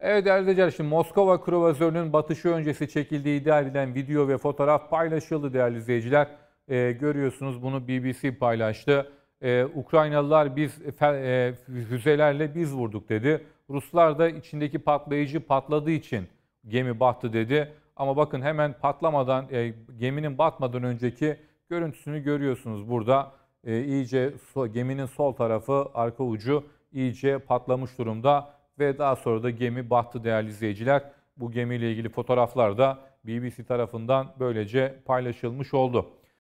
Evet değerli şimdi Moskova kruvazörünün batışı öncesi çekildiği iddia edilen video ve fotoğraf paylaşıldı değerli izleyiciler. Ee, görüyorsunuz bunu BBC paylaştı. Ee, Ukraynalılar biz e, füzelerle biz vurduk dedi. Ruslar da içindeki patlayıcı patladığı için gemi battı dedi. Ama bakın hemen patlamadan, e, geminin batmadan önceki görüntüsünü görüyorsunuz burada. E, iyice so, geminin sol tarafı, arka ucu iyice patlamış durumda ve daha sonra da gemi battı değerli izleyiciler. Bu gemiyle ilgili fotoğraflar da BBC tarafından böylece paylaşılmış oldu.